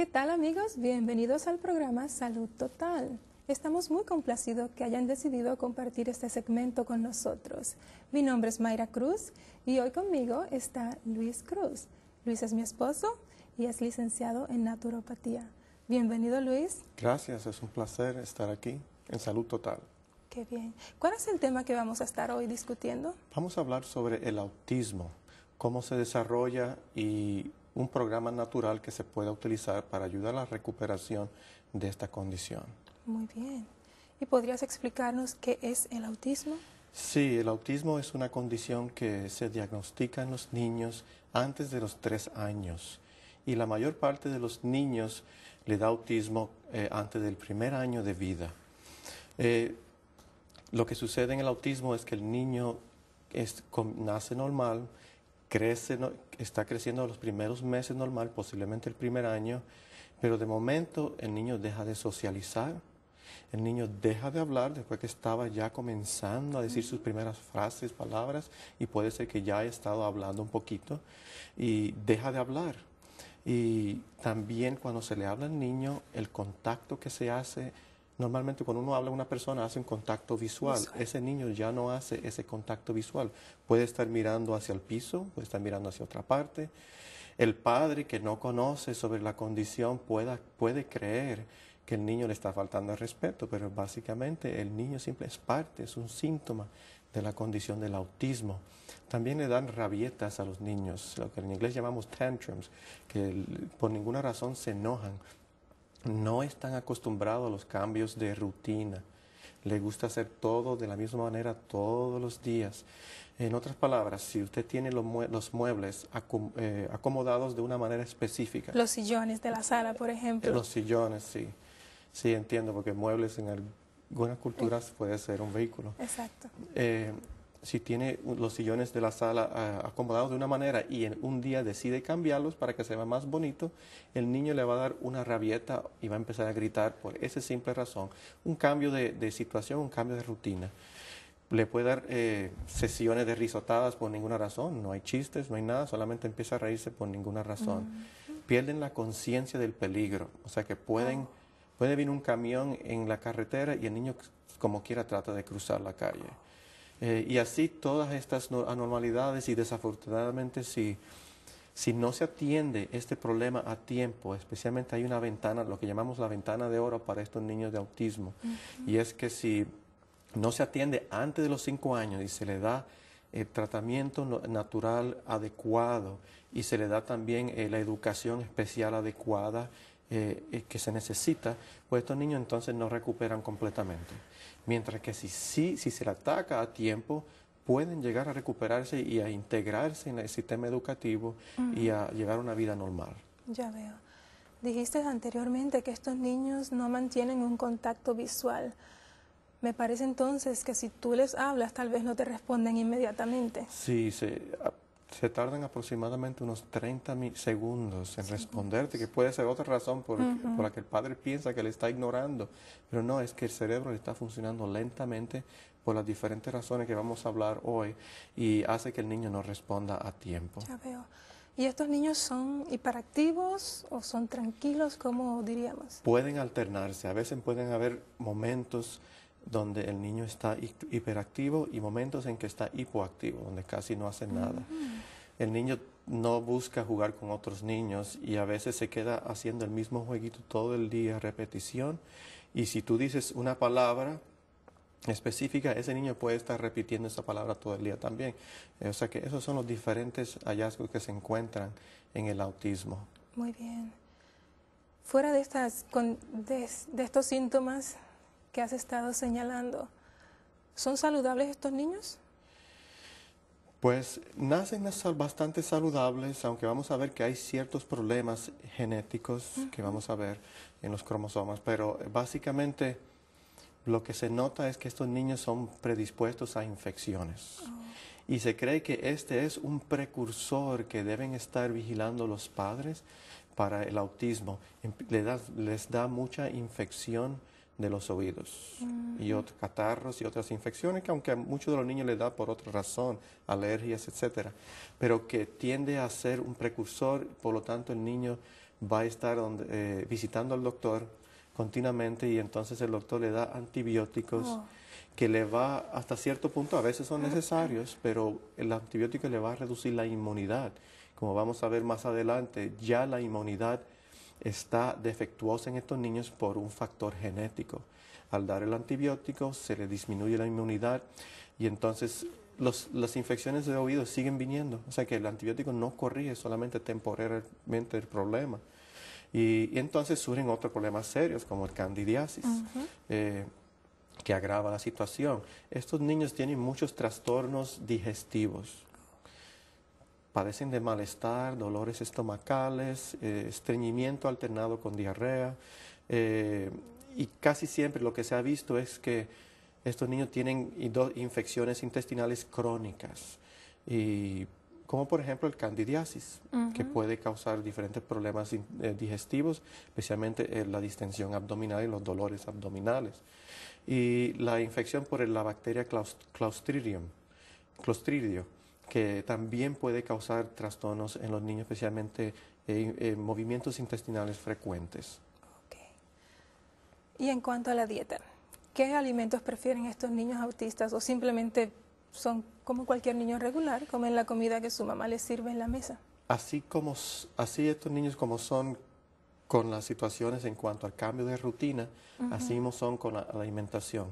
¿Qué tal amigos? Bienvenidos al programa Salud Total. Estamos muy complacidos que hayan decidido compartir este segmento con nosotros. Mi nombre es Mayra Cruz y hoy conmigo está Luis Cruz. Luis es mi esposo y es licenciado en naturopatía. Bienvenido Luis. Gracias, es un placer estar aquí en Salud Total. Qué bien. ¿Cuál es el tema que vamos a estar hoy discutiendo? Vamos a hablar sobre el autismo, cómo se desarrolla y un programa natural que se pueda utilizar para ayudar a la recuperación de esta condición. Muy bien. ¿Y podrías explicarnos qué es el autismo? Sí, el autismo es una condición que se diagnostica en los niños antes de los tres años y la mayor parte de los niños le da autismo eh, antes del primer año de vida. Eh, lo que sucede en el autismo es que el niño nace normal, crece, está creciendo los primeros meses normal, posiblemente el primer año, pero de momento el niño deja de socializar, el niño deja de hablar después que estaba ya comenzando a decir sus primeras frases, palabras, y puede ser que ya haya estado hablando un poquito, y deja de hablar. Y también cuando se le habla al niño, el contacto que se hace Normalmente cuando uno habla a una persona hace un contacto visual. Ese niño ya no hace ese contacto visual. Puede estar mirando hacia el piso, puede estar mirando hacia otra parte. El padre que no conoce sobre la condición puede creer que el niño le está faltando el respeto, pero básicamente el niño siempre es parte, es un síntoma de la condición del autismo. También le dan rabietas a los niños, lo que en inglés llamamos tantrums, que por ninguna razón se enojan no están acostumbrados a los cambios de rutina. Le gusta hacer todo de la misma manera todos los días. En otras palabras, si usted tiene los, muebles eh, acomodados de una manera específica. Los sillones de la sala, por ejemplo. los sillones, sí. Sí, entiendo, porque muebles en algunas culturas puede ser un vehículo. Exacto. Eh, si tiene los sillones de la sala ah, acomodados de una manera y en un día decide cambiarlos para que se vea más bonito, el niño le va a dar una rabieta y va a empezar a gritar por esa simple razón. Un cambio de, situación, un cambio de rutina. Le puede dar eh, sesiones de risotadas por ninguna razón, no hay chistes, no hay nada, solamente empieza a reírse por ninguna razón. Pierden la conciencia del peligro, o sea que pueden, puede venir un camión en la carretera y el niño como quiera trata de cruzar la calle. Eh, y así todas estas anormalidades y desafortunadamente si, no se atiende este problema a tiempo, especialmente hay una ventana, lo que llamamos la ventana de oro para estos niños de autismo, y es que si no se atiende antes de los cinco años y se le da el tratamiento natural adecuado y se le da también eh, la educación especial adecuada, eh, eh, que se necesita, pues estos niños entonces no recuperan completamente. Mientras que si, si, si se le ataca a tiempo, pueden llegar a recuperarse y a integrarse en el sistema educativo y a llegar a una vida normal. Ya veo. Dijiste anteriormente que estos niños no mantienen un contacto visual. Me parece entonces que si tú les hablas, tal vez no te responden inmediatamente. Sí, se, se tardan aproximadamente unos 30 segundos en responderte, que puede ser otra razón por, por, la que el padre piensa que le está ignorando, pero no, es que el cerebro le está funcionando lentamente por las diferentes razones que vamos a hablar hoy y hace que el niño no responda a tiempo. Ya veo. ¿Y estos niños son hiperactivos o son tranquilos, como diríamos? Pueden alternarse, a veces pueden haber momentos donde el niño está hiperactivo y momentos en que está hipoactivo, donde casi no hace nada. El niño no busca jugar con otros niños y a veces se queda haciendo el mismo jueguito todo el día, repetición. Y si tú dices una palabra específica, ese niño puede estar repitiendo esa palabra todo el día también. O sea que esos son los diferentes hallazgos que se encuentran en el autismo. Muy bien. Fuera de estos síntomas, que has estado señalando, ¿son saludables estos niños? Pues nacen bastante saludables, aunque vamos a ver que hay ciertos problemas genéticos que vamos a ver en los cromosomas, pero básicamente lo que se nota es que estos niños son predispuestos a infecciones. Oh. Y se cree que este es un precursor que deben estar vigilando los padres para el autismo. Em, les da mucha infección de los oídos y otros catarros y otras infecciones que aunque a muchos de los niños les da por otra razón, alergias, etcétera, pero que tiende a ser un precursor, por lo tanto el niño va a estar eh, visitando al doctor continuamente y entonces el doctor le da antibióticos oh. que le va hasta cierto punto, a veces son necesarios, pero el antibiótico le va a reducir la inmunidad. Como vamos a ver más adelante, ya la inmunidad está defectuosa en estos niños por un factor genético. Al dar el antibiótico se le disminuye la inmunidad y entonces los, las infecciones de oído siguen viniendo. O sea que el antibiótico no corrige solamente temporalmente el problema. Y, entonces surgen otros problemas serios como el candidiasis. Eh, que agrava la situación. Estos niños tienen muchos trastornos digestivos padecen de malestar, dolores estomacales, eh, estreñimiento alternado con diarrea. Eh, y casi siempre lo que se ha visto es que estos niños tienen infecciones intestinales crónicas, y, como por ejemplo el candidiasis, que puede causar diferentes problemas eh, digestivos, especialmente la distensión abdominal y los dolores abdominales. Y la infección por la bacteria Clostridium, Clostridium que también puede causar trastornos en los niños, especialmente eh, eh, movimientos intestinales frecuentes. Y en cuanto a la dieta, ¿qué alimentos prefieren estos niños autistas o simplemente son como cualquier niño regular, comen la comida que su mamá les sirve en la mesa? Así, estos niños como son con las situaciones en cuanto al cambio de rutina, así mismo son con la alimentación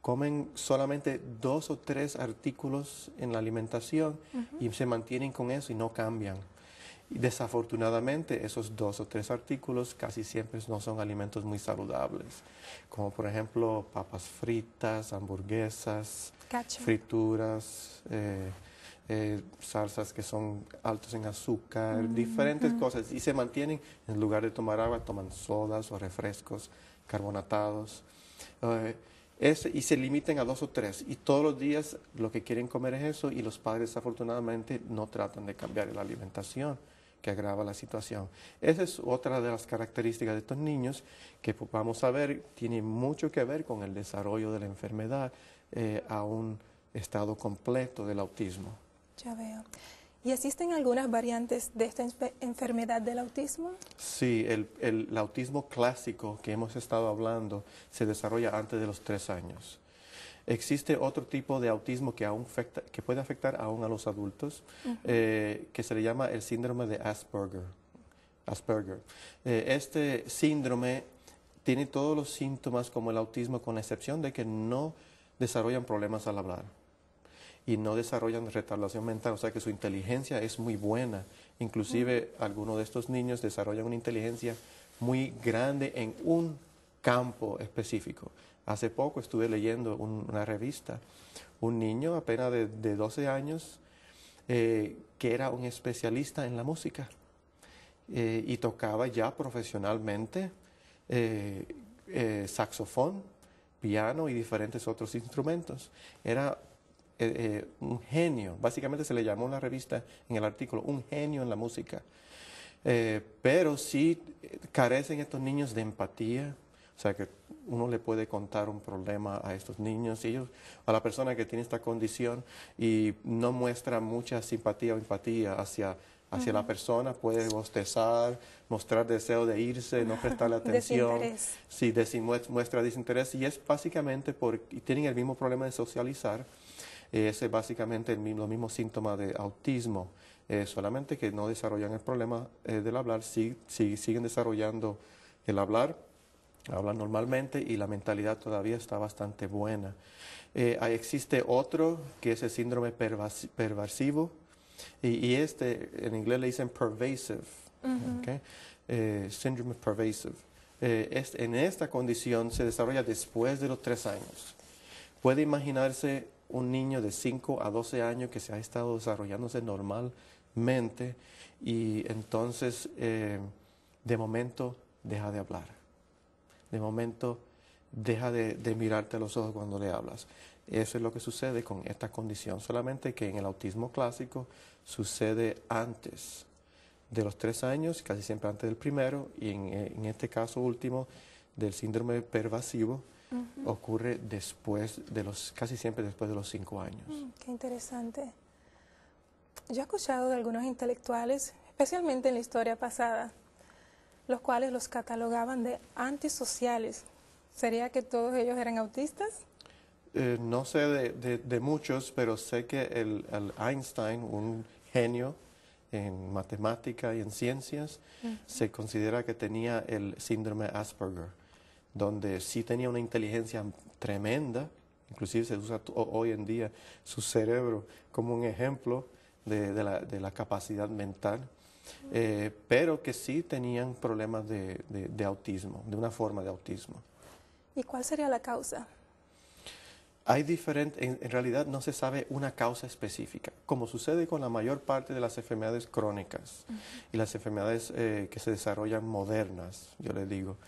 comen solamente dos o tres artículos en la alimentación y se mantienen con eso y no cambian. Y desafortunadamente, esos dos o tres artículos casi siempre no son alimentos muy saludables, como por ejemplo papas fritas, hamburguesas, frituras, eh, eh, salsas que son altos en azúcar, mm, diferentes cosas. Y se mantienen, en lugar de tomar agua, toman sodas o refrescos carbonatados. Eh, y se limiten a dos o tres. Y todos los días lo que quieren comer es eso y los padres afortunadamente no tratan de cambiar la alimentación que agrava la situación. Esa es otra de las características de estos niños que pues, vamos a ver tiene mucho que ver con el desarrollo de la enfermedad eh, a un estado completo del autismo. Ya veo. ¿Y existen algunas variantes de esta enfermedad del autismo? Sí, el, autismo clásico que hemos estado hablando se desarrolla antes de los tres años. Existe otro tipo de autismo que, que puede afectar aún a los adultos, eh, que se le llama el síndrome de Asperger. Eh, este síndrome tiene todos los síntomas como el autismo, con la excepción de que no desarrollan problemas al hablar y no desarrollan retablación mental, o sea que su inteligencia es muy buena. Inclusive algunos de estos niños desarrollan una inteligencia muy grande en un campo específico. Hace poco estuve leyendo una revista, un niño apenas de, de 12 años eh, que era un especialista en la música eh, y tocaba ya profesionalmente eh, saxofón, piano y diferentes otros instrumentos. Era eh, eh, un genio, básicamente se le llamó en la revista, en el artículo, un genio en la música. Eh, pero sí carecen estos niños de empatía, o sea que uno le puede contar un problema a estos niños, ellos, a la persona que tiene esta condición y no muestra mucha simpatía o empatía hacia, la persona, puede bostezar, mostrar deseo de irse, no prestarle atención. desinterés. Sí, muestra desinterés y es básicamente porque tienen el mismo problema de socializar es básicamente el, los mismos síntomas de autismo, eh, solamente que no desarrollan el problema eh, del hablar, si, siguen desarrollando el hablar, hablan normalmente y la mentalidad todavía está bastante buena. hay eh, existe otro que es el síndrome pervasivo y, este en inglés le dicen pervasive, síndrome pervasive. en esta condición se desarrolla después de los tres años. Puede imaginarse un niño de 5 a 12 años que se ha estado desarrollándose normalmente y entonces eh, de momento deja de hablar. De momento deja de, mirarte a los ojos cuando le hablas. Eso es lo que sucede con esta condición, solamente que en el autismo clásico sucede antes de los tres años, casi siempre antes del primero, y en este caso último del síndrome pervasivo, ocurre después de los, casi siempre después de los cinco años. Mm, qué interesante. Yo he escuchado de algunos intelectuales, especialmente en la historia pasada, los cuales los catalogaban de antisociales. ¿Sería que todos ellos eran autistas? Eh, no sé de, muchos, pero sé que el, Einstein, un genio en matemática y en ciencias, se considera que tenía el síndrome Asperger donde sí tenía una inteligencia tremenda, inclusive se usa hoy en día su cerebro como un ejemplo de, la, capacidad mental, eh, pero que sí tenían problemas de, autismo, de una forma de autismo. ¿Y cuál sería la causa? Hay diferentes, en, realidad no se sabe una causa específica, como sucede con la mayor parte de las enfermedades crónicas y las enfermedades eh, que se desarrollan modernas, yo le digo.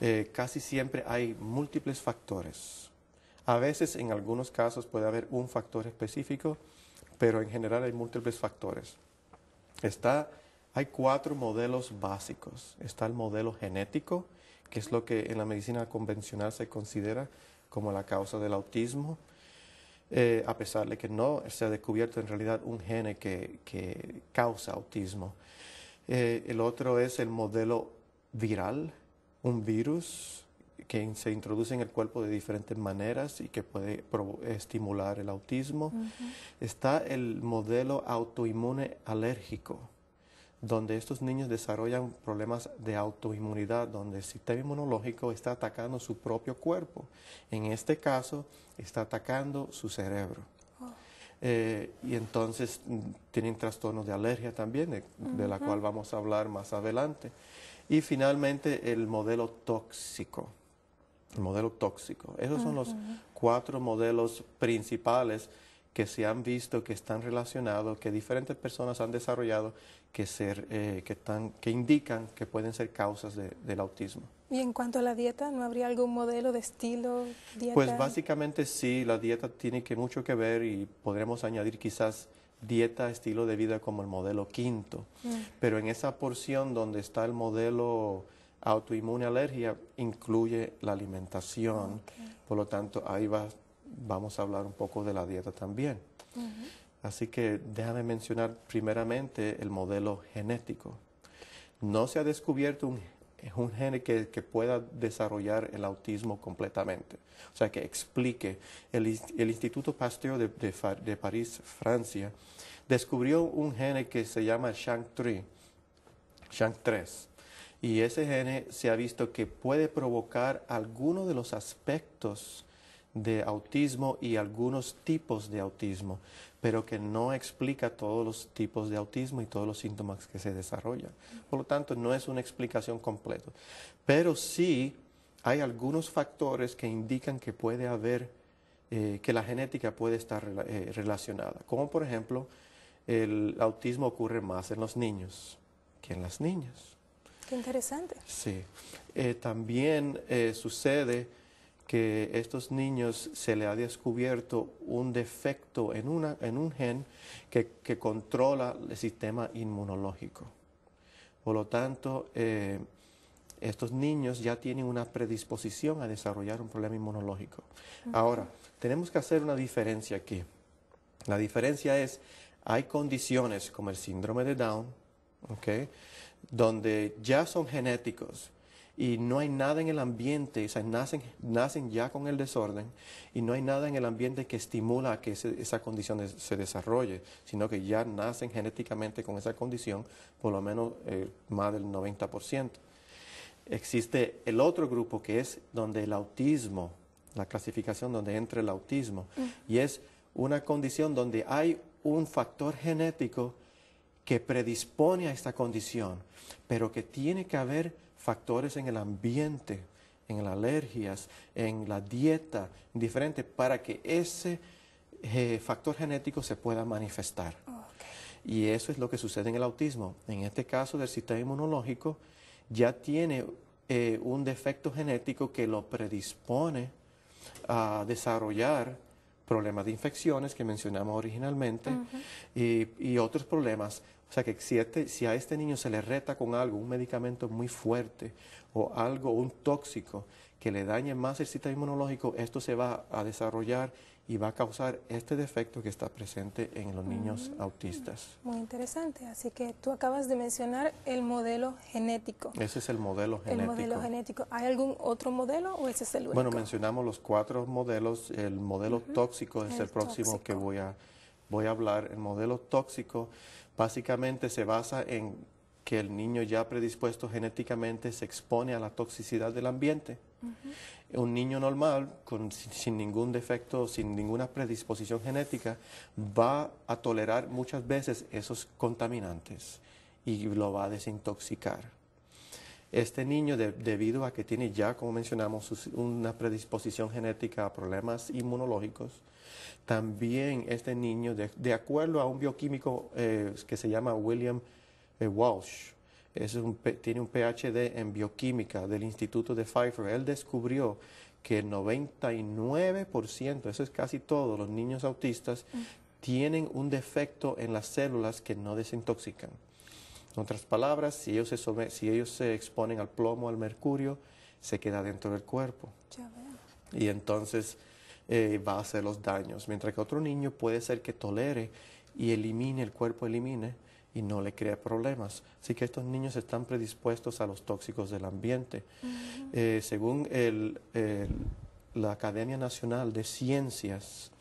Eh, casi siempre hay múltiples factores. A veces en algunos casos puede haber un factor específico, pero en general hay múltiples factores. hay cuatro modelos básicos. Está el modelo genético, que es lo que en la medicina convencional se considera como la causa del autismo, eh, a pesar de que no se ha descubierto en realidad un gene que, que causa autismo. Eh, el otro es el modelo viral, un virus que se introduce en el cuerpo de diferentes maneras y que puede estimular el autismo. Está el modelo autoinmune alérgico, donde estos niños desarrollan problemas de autoinmunidad, donde el sistema inmunológico está atacando su propio cuerpo. En este caso, está atacando su cerebro. Oh. Eh, y entonces mm, tienen trastornos de alergia también, de la cual vamos a hablar más adelante. Y finalmente el modelo tóxico. El modelo tóxico. Esos son los cuatro modelos principales que se han visto, que están relacionados, que diferentes personas han desarrollado, que, ser, eh, que, están, que indican que pueden ser causas de, del autismo. Y en cuanto a la dieta, ¿no habría algún modelo de estilo? Dieta? Pues básicamente sí, la dieta tiene que mucho que ver y podremos añadir quizás dieta, estilo de vida como el modelo quinto. Mm. Pero en esa porción donde está el modelo autoinmune alergia, incluye la alimentación. Por lo tanto, ahí va, vamos a hablar un poco de la dieta también. Así que déjame mencionar primeramente el modelo genético. No se ha descubierto un es un gene que, pueda desarrollar el autismo completamente. O sea, que explique. El, Instituto Pasteur de, de, París, Francia, descubrió un gene que se llama SHANK3, SHANK3. Y ese gene se ha visto que puede provocar algunos de los aspectos de autismo y algunos tipos de autismo, pero que no explica todos los tipos de autismo y todos los síntomas que se desarrollan. Por lo tanto, no es una explicación completa. Pero sí hay algunos factores que indican que puede haber, eh, que la genética puede estar eh, relacionada, como por ejemplo, el autismo ocurre más en los niños que en las niñas. Qué interesante. Sí. Eh, también sucede que estos niños se le ha descubierto un defecto en, una, en un gen que, controla el sistema inmunológico. Por lo tanto, eh, estos niños ya tienen una predisposición a desarrollar un problema inmunológico. Ahora, tenemos que hacer una diferencia aquí. La diferencia es, hay condiciones como el síndrome de Down, donde ya son genéticos, y no hay nada en el ambiente, o sea, nacen, ya con el desorden y no hay nada en el ambiente que estimula a que esa condición se desarrolle, sino que ya nacen genéticamente con esa condición, por lo menos eh, más del 90%. Existe el otro grupo que es donde el autismo, la clasificación donde entra el autismo, mm. y es una condición donde hay un factor genético que predispone a esta condición, pero que tiene que haber factores en el ambiente, en las alergias, en la dieta, diferente, para que ese eh, factor genético se pueda manifestar. Y eso es lo que sucede en el autismo. En este caso del sistema inmunológico, ya tiene eh, un defecto genético que lo predispone a desarrollar problemas de infecciones que mencionamos originalmente y, y, otros problemas. O sea que si, este, si a este niño se le reta con algo, un medicamento muy fuerte o algo, un tóxico que le dañe más el sistema inmunológico, esto se va a desarrollar y va a causar este defecto que está presente en los niños autistas. Muy interesante. Así que tú acabas de mencionar el modelo genético. Ese es el modelo genético. El modelo genético. ¿Hay algún otro modelo o ese es el único? Bueno, mencionamos los cuatro modelos. El modelo tóxico es el, próximo que voy a, voy a hablar. El modelo tóxico básicamente se basa en que el niño ya predispuesto genéticamente se expone a la toxicidad del ambiente un niño normal, sin ningún defecto, sin ninguna predisposición genética, va a tolerar muchas veces esos contaminantes y lo va a desintoxicar. Este niño, debido a que tiene ya, como mencionamos, una predisposición genética a problemas inmunológicos, también este niño, de, acuerdo a un bioquímico eh, que se llama William eh, Walsh, tiene un PhD en bioquímica del Instituto de Pfeiffer. Él descubrió que el 99%, eso es casi todo, los niños autistas mm. tienen un defecto en las células que no desintoxican. En otras palabras, si ellos se, ellos se exponen al plomo, al mercurio, se queda dentro del cuerpo. Y entonces eh, va a hacer los daños. Mientras que otro niño puede ser que tolere y elimine, el cuerpo elimine, y no le crea problemas. Así que estos niños están predispuestos a los tóxicos del ambiente. Eh, según la Academia Nacional de Ciencias,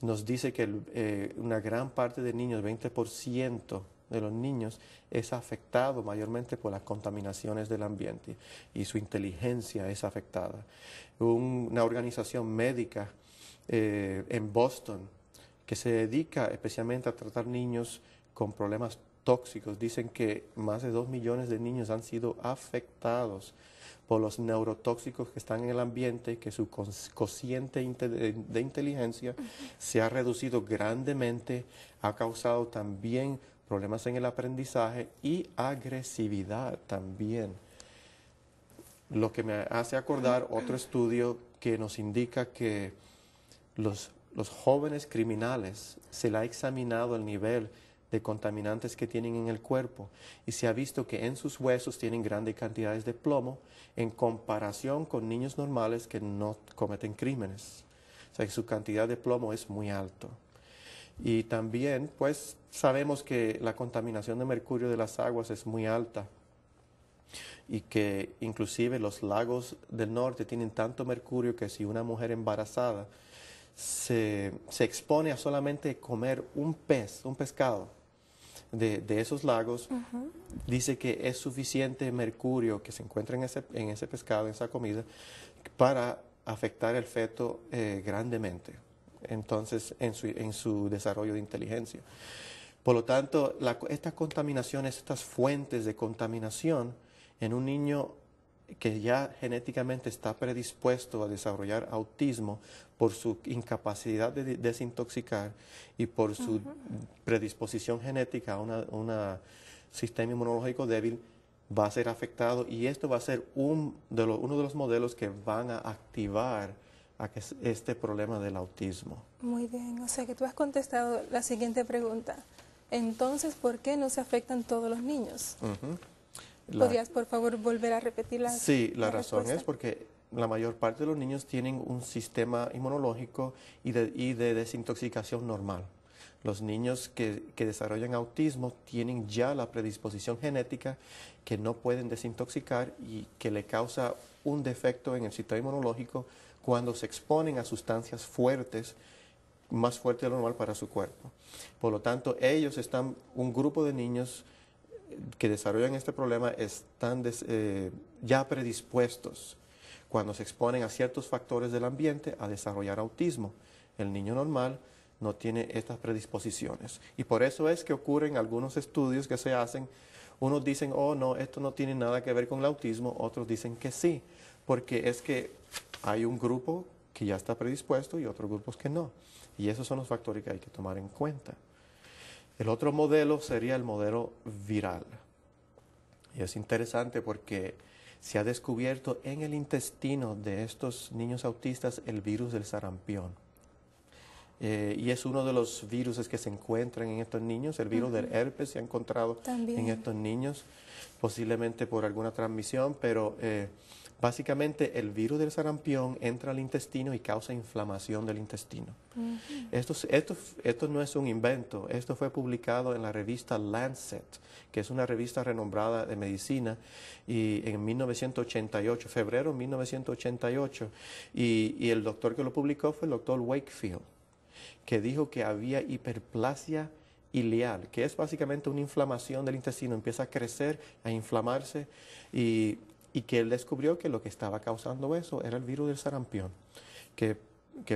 nos dice que eh, una gran parte de niños, 20% de los niños, es afectado mayormente por las contaminaciones del ambiente y su inteligencia es afectada. una organización médica eh, en Boston que se dedica especialmente a tratar niños con problemas tóxicos. Dicen que más de dos millones de niños han sido afectados por los neurotóxicos que están en el ambiente, que su cociente de inteligencia se ha reducido grandemente, ha causado también problemas en el aprendizaje y agresividad también. Lo que me hace acordar otro estudio que nos indica que los, los jóvenes criminales se le ha examinado el nivel de contaminantes que tienen en el cuerpo y se ha visto que en sus huesos tienen grandes cantidades de plomo en comparación con niños normales que no cometen crímenes. O sea que su cantidad de plomo es muy alto. Y también, pues, sabemos que la contaminación de mercurio de las aguas es muy alta y que inclusive los lagos del norte tienen tanto mercurio que si una mujer embarazada se expone a solamente comer un pez, un pescado, de, esos lagos, dice que es suficiente mercurio que se encuentra en ese, en ese pescado, en esa comida, para afectar el feto eh, grandemente, entonces, en su, en su desarrollo de inteligencia. Por lo tanto, estas contaminaciones, estas fuentes de contaminación en un niño que ya genéticamente está predispuesto a desarrollar autismo por su incapacidad de desintoxicar y por su predisposición genética a un sistema inmunológico débil, va a ser afectado y esto va a ser de uno de los modelos que van a activar a que este problema del autismo. Muy bien, o sea que tú has contestado la siguiente pregunta. Entonces, ¿por qué no se afectan todos los niños? ¿Podrías, por favor, volver a repetirla? Sí, la, razón es porque la mayor parte de los niños tienen un sistema inmunológico y de, desintoxicación normal. Los niños que, que, desarrollan autismo tienen ya la predisposición genética que no pueden desintoxicar y que le causa un defecto en el sistema inmunológico cuando se exponen a sustancias fuertes, más fuertes de lo normal para su cuerpo. Por lo tanto, ellos están, un grupo de niños que desarrollan este problema están eh, ya predispuestos cuando se exponen a ciertos factores del ambiente a desarrollar autismo. El niño normal no tiene estas predisposiciones. Y por eso es que ocurren algunos estudios que se hacen. Unos dicen, oh no, esto no tiene nada que ver con el autismo, otros dicen que sí, porque es que hay un grupo que ya está predispuesto y otros grupos que no. Y esos son los factores que hay que tomar en cuenta. El otro modelo sería el modelo viral. Y es interesante porque se ha descubierto en el intestino de estos niños autistas el virus del sarampión. Eh, y es uno de los virus que se encuentran en estos niños. El virus del herpes se ha encontrado en estos niños, posiblemente por alguna transmisión, pero eh, Básicamente el virus del sarampión entra al intestino y causa inflamación del intestino. esto, no es un invento, esto fue publicado en la revista Lancet, que es una revista renombrada de medicina, y en 1988, febrero de 1988, y, y el doctor que lo publicó fue el doctor Wakefield, que dijo que había hiperplasia ileal, que es básicamente una inflamación del intestino, empieza a crecer, a inflamarse y y que él descubrió que lo que estaba causando eso era el virus del sarampión, que,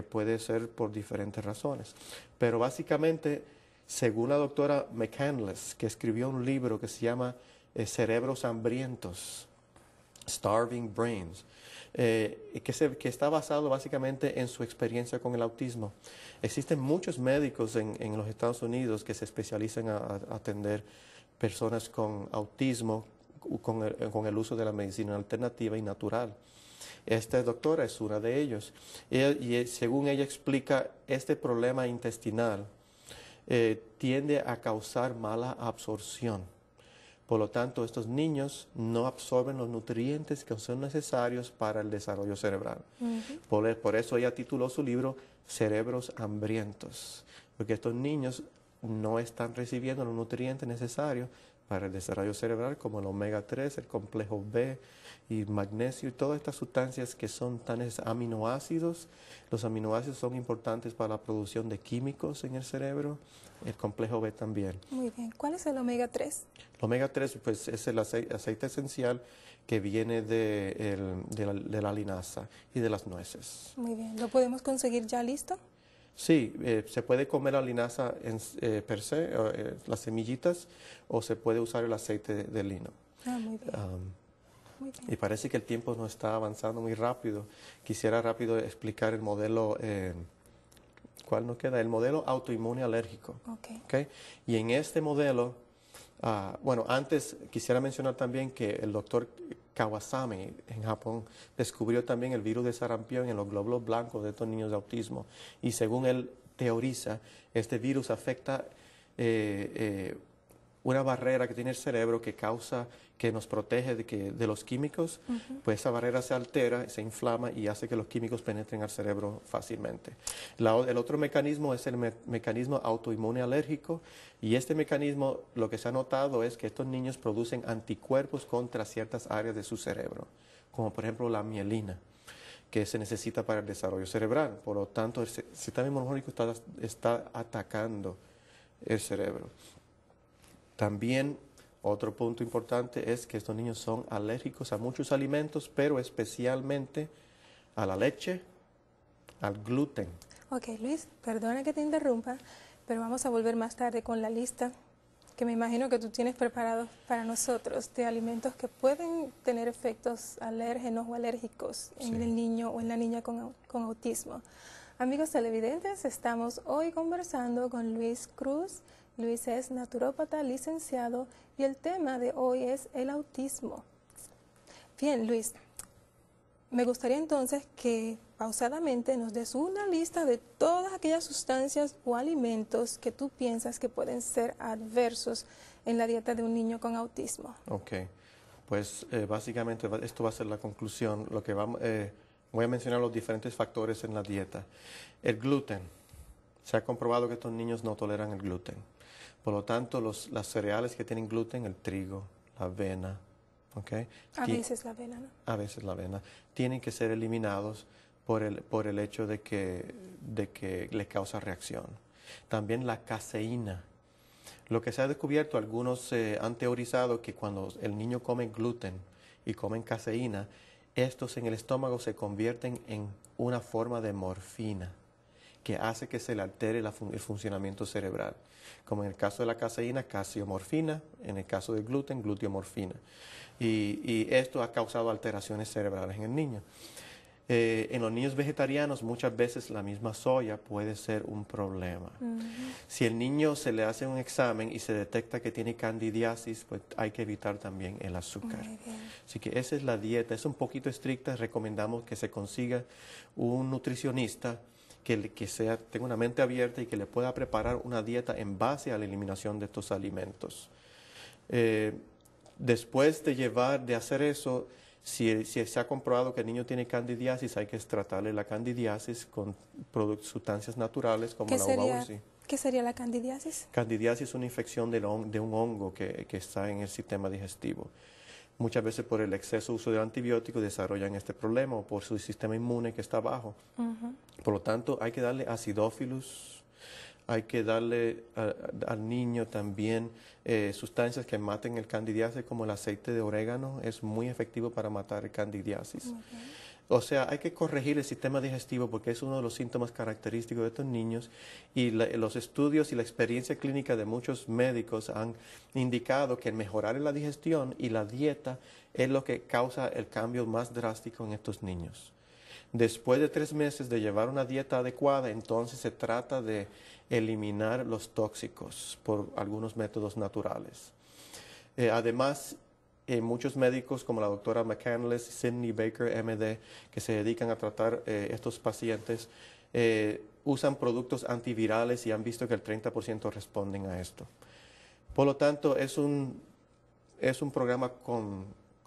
puede ser por diferentes razones. Pero básicamente, según la doctora McCandless, que escribió un libro que se llama eh, Cerebros Hambrientos, Starving Brains, eh, que, está basado básicamente en su experiencia con el autismo. Existen muchos médicos en, los Estados Unidos que se especializan en atender personas con autismo con el, uso de la medicina alternativa y natural. Esta doctora es una de ellos. y eh, según ella explica, este problema intestinal eh, tiende a causar mala absorción. Por lo tanto, estos niños no absorben los nutrientes que son necesarios para el desarrollo cerebral. E, por, eso ella tituló su libro Cerebros Hambrientos, porque estos niños no están recibiendo los nutrientes necesarios para el desarrollo cerebral, como el omega 3, el complejo B y magnesio, y todas estas sustancias que son tan aminoácidos. Los aminoácidos son importantes para la producción de químicos en el cerebro, el complejo B también. Muy bien, ¿cuál es el omega 3? El omega 3 pues, es el aceite esencial que viene de, de la linaza y de las nueces. Muy bien, ¿lo podemos conseguir ya listo? Sí, eh, se puede comer la linaza en, eh, per se, eh, las semillitas, o se puede usar el aceite de, lino. Ah, ah, muy bien. Y parece que el tiempo no está avanzando muy rápido. Quisiera rápido explicar el modelo, ¿cuál nos queda? El modelo autoinmune alérgico. Okay. Okay? Y en este modelo, ah, bueno, antes quisiera mencionar también que el doctor Kawasame en Japón descubrió también el virus de sarampión en los glóbulos blancos de estos niños de autismo. Y según él teoriza, este virus afecta eh, eh, una barrera que tiene el cerebro que causa, que nos protege de, que, de los químicos, pues esa barrera se altera, se inflama y hace que los químicos penetren al cerebro fácilmente. el otro mecanismo es el mecanismo autoinmune alérgico y este mecanismo lo que se ha notado es que estos niños producen anticuerpos contra ciertas áreas de su cerebro, como por ejemplo la mielina que se necesita para el desarrollo cerebral. Por lo tanto, el sistema inmunológico está, está atacando el cerebro. También otro punto importante es que estos niños son alérgicos a muchos alimentos, pero especialmente a la leche, al gluten. Ok, Luis, perdona que te interrumpa, pero vamos a volver más tarde con la lista que me imagino que tú tienes preparado para nosotros de alimentos que pueden tener efectos alérgenos o alérgicos en el niño o en la niña con autismo. Amigos televidentes, estamos hoy conversando con Luis Cruz, Luis es naturópata licenciado y el tema de hoy es el autismo. Bien, Luis, me gustaría entonces que pausadamente nos des una lista de todas aquellas sustancias o alimentos que tú piensas que pueden ser adversos en la dieta de un niño con autismo. Ok, pues eh, básicamente esto va a ser la conclusión. Lo que eh, voy a mencionar los diferentes factores en la dieta. El gluten. Se ha comprobado que estos niños no toleran el gluten por lo tanto, los las cereales que tienen gluten, el trigo, la avena, ¿ok? A veces la avena, ¿no? A veces la avena. Tienen que ser eliminados por el, hecho de que, de le causa reacción. También la caseína. Lo que se ha descubierto, algunos han teorizado que cuando el niño come gluten y comen caseína, estos en el estómago se convierten en una forma de morfina que hace que se le altere el funcionamiento cerebral, como en el caso de la caseína, casiomorfina. en el caso del gluten, gluteomorfina. Y, esto ha causado alteraciones cerebrales en el niño. Eh, en los niños vegetarianos muchas veces la misma soya puede ser un problema. Si el niño se le hace un examen y se detecta que tiene candidiasis, pues hay que evitar también el azúcar. Así que esa es la dieta, es un poquito estricta, recomendamos que se consiga un nutricionista que, sea, tenga una mente abierta y que le pueda preparar una dieta en base a la eliminación de estos alimentos. Eh, después de llevar, de hacer eso, si, se ha comprobado que el niño tiene candidiasis, hay que tratarle la candidiasis con sustancias naturales como la uva sería, ¿Qué sería la candidiasis? Candidiasis es una infección de, un hongo que está en el sistema digestivo muchas veces por el exceso uso de antibióticos desarrollan este problema o por su sistema inmune que está bajo. Por lo tanto, hay que darle acidófilos, hay que darle al niño también eh, sustancias que maten el candidiasis, como el aceite de orégano, es muy efectivo para matar el candidiasis. O sea, hay que corregir el sistema digestivo porque es uno de los síntomas característicos de estos niños y los estudios y la experiencia clínica de muchos médicos han indicado que mejorar la digestión y la dieta es lo que causa el cambio más drástico en estos niños. Después de tres meses de llevar una dieta adecuada, entonces se trata de eliminar los tóxicos por algunos métodos naturales. Eh, además, muchos médicos como la doctora McCandless, Sidney Baker, MD, que se dedican a tratar eh, estos pacientes, eh, usan productos antivirales y han visto que el 30% responden a esto. Por lo tanto, es un, programa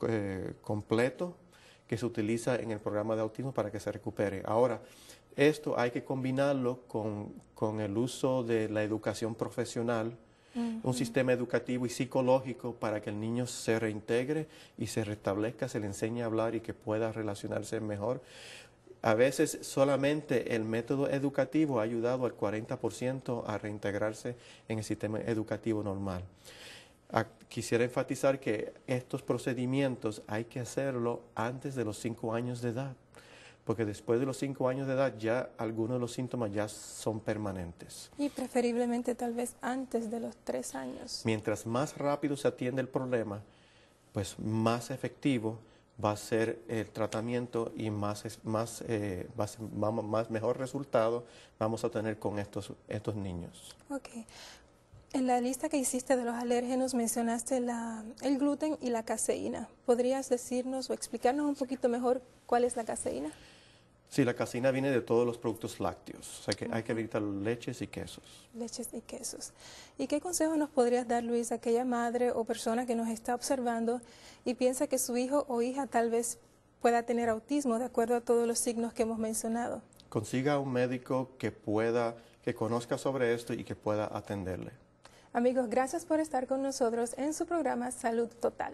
eh, completo que se utiliza en el programa de autismo para que se recupere. Ahora, esto hay que combinarlo con el uso de la educación profesional un sistema educativo y psicológico para que el niño se reintegre y se restablezca, se le enseñe a hablar y que pueda relacionarse mejor. A veces solamente el método educativo ha ayudado al 40% a reintegrarse en el sistema educativo normal. Ah, quisiera enfatizar que estos procedimientos hay que hacerlo antes de los 5 años de edad porque después de los cinco años de edad ya algunos de los síntomas ya son permanentes. Y preferiblemente tal vez antes de los tres años. Mientras más rápido se atiende el problema, pues más efectivo va a ser el tratamiento y más, más, eh, más, más, mejor resultado vamos a tener con estos, estos niños. Ok. En la lista que hiciste de los alérgenos mencionaste el gluten y la caseína. ¿Podrías decirnos o explicarnos un poquito mejor cuál es la caseína? Sí, la casina viene de todos los productos lácteos, o sea hay que evitar leches y quesos. Leches y quesos. ¿Y qué consejo nos podrías dar, Luis, a aquella madre o persona que nos está observando y piensa que su hijo o hija tal vez pueda tener autismo de acuerdo a todos los signos que hemos mencionado? Consiga un médico que pueda, que conozca sobre esto y que pueda atenderle. Amigos, gracias por estar con nosotros en su programa Salud Total.